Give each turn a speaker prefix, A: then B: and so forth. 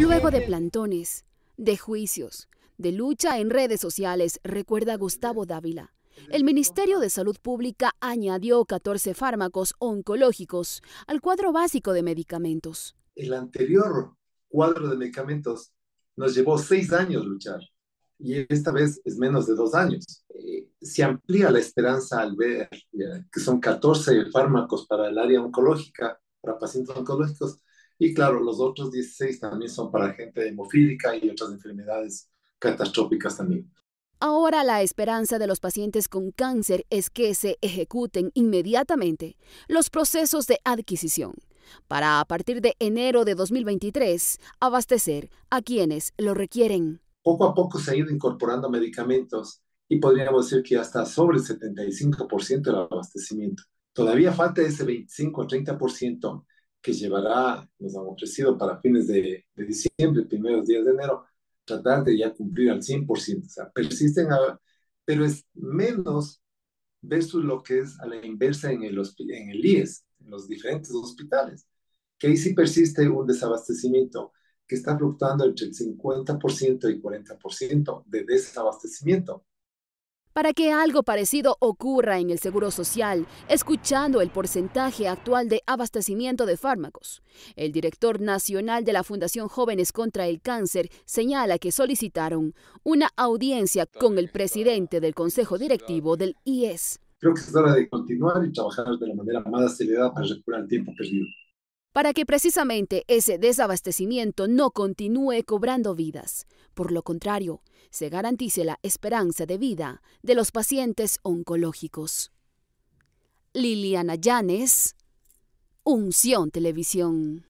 A: Luego de plantones, de juicios, de lucha en redes sociales, recuerda Gustavo Dávila. El Ministerio de Salud Pública añadió 14 fármacos oncológicos al cuadro básico de medicamentos.
B: El anterior cuadro de medicamentos nos llevó seis años luchar y esta vez es menos de dos años. Eh, se amplía la esperanza al ver eh, que son 14 fármacos para el área oncológica, para pacientes oncológicos, y claro, los otros 16 también son para gente hemofílica y otras enfermedades catastróficas también.
A: Ahora la esperanza de los pacientes con cáncer es que se ejecuten inmediatamente los procesos de adquisición para a partir de enero de 2023 abastecer a quienes lo requieren.
B: Poco a poco se han ido incorporando medicamentos y podríamos decir que hasta sobre el 75% del abastecimiento. Todavía falta ese 25 o 30% que llevará, nos han ofrecido para fines de, diciembre, primeros días de enero, tratar de ya cumplir al 100%. O sea, persisten, pero es menos versus lo que es a la inversa en el, en el IES, en los diferentes hospitales, que ahí sí persiste un desabastecimiento que está fluctuando entre el 50% y 40% de desabastecimiento.
A: Para que algo parecido ocurra en el Seguro Social, escuchando el porcentaje actual de abastecimiento de fármacos, el director nacional de la Fundación Jóvenes contra el Cáncer señala que solicitaron una audiencia con el presidente del Consejo Directivo del IES.
B: Creo que es hora de continuar y trabajar de la manera más acelerada para recuperar el tiempo perdido.
A: Para que precisamente ese desabastecimiento no continúe cobrando vidas. Por lo contrario, se garantice la esperanza de vida de los pacientes oncológicos. Liliana Llanes, Unción Televisión.